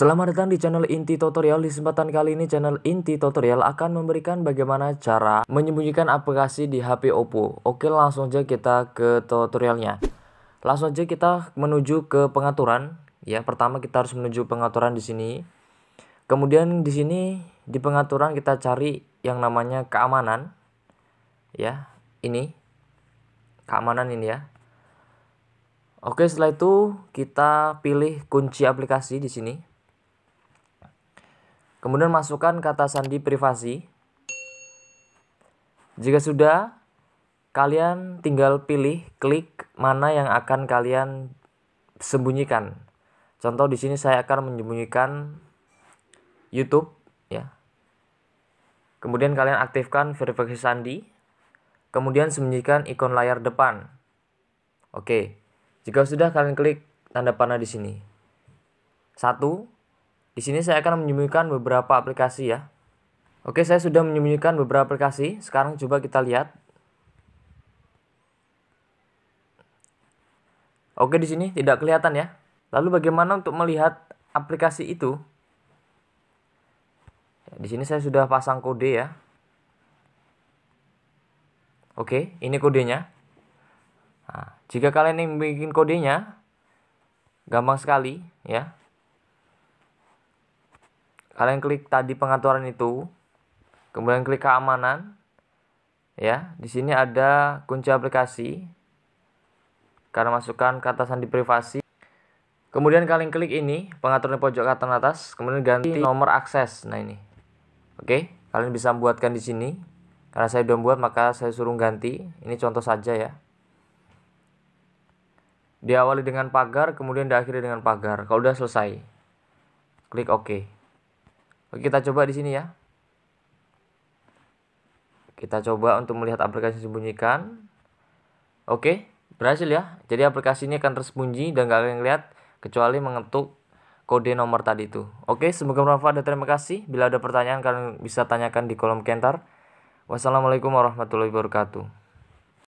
Selamat datang di channel Inti Tutorial. Di kesempatan kali ini channel Inti Tutorial akan memberikan bagaimana cara menyembunyikan aplikasi di HP Oppo. Oke, langsung aja kita ke tutorialnya. Langsung aja kita menuju ke pengaturan. Ya, pertama kita harus menuju pengaturan di sini. Kemudian di sini di pengaturan kita cari yang namanya keamanan. Ya, ini. Keamanan ini ya. Oke, setelah itu kita pilih kunci aplikasi di sini Kemudian masukkan kata sandi privasi. Jika sudah, kalian tinggal pilih klik mana yang akan kalian sembunyikan. Contoh di sini saya akan menyembunyikan YouTube ya. Kemudian kalian aktifkan verifikasi sandi. Kemudian sembunyikan ikon layar depan. Oke. Jika sudah kalian klik tanda panah di sini. Satu, di sini saya akan menyembunyikan beberapa aplikasi ya. Oke, saya sudah menyembunyikan beberapa aplikasi. Sekarang coba kita lihat. Oke, di sini tidak kelihatan ya. Lalu bagaimana untuk melihat aplikasi itu? Ya, di sini saya sudah pasang kode ya. Oke, ini kodenya. Nah, jika kalian ingin bikin kodenya, gampang sekali ya kalian klik tadi pengaturan itu kemudian klik keamanan ya di sini ada kunci aplikasi karena masukkan kata sandi privasi kemudian kalian klik ini pengaturan pojok kata atas kemudian ganti nomor akses nah ini oke kalian bisa buatkan di sini karena saya belum buat maka saya suruh ganti ini contoh saja ya diawali dengan pagar kemudian diakhiri dengan pagar kalau sudah selesai klik OK kita coba di sini ya. Kita coba untuk melihat aplikasi sembunyikan. Oke, berhasil ya. Jadi aplikasi ini akan tersembunyi dan gak akan lihat kecuali mengetuk kode nomor tadi itu. Oke, semoga bermanfaat dan terima kasih. Bila ada pertanyaan kalian bisa tanyakan di kolom komentar. Wassalamualaikum warahmatullahi wabarakatuh.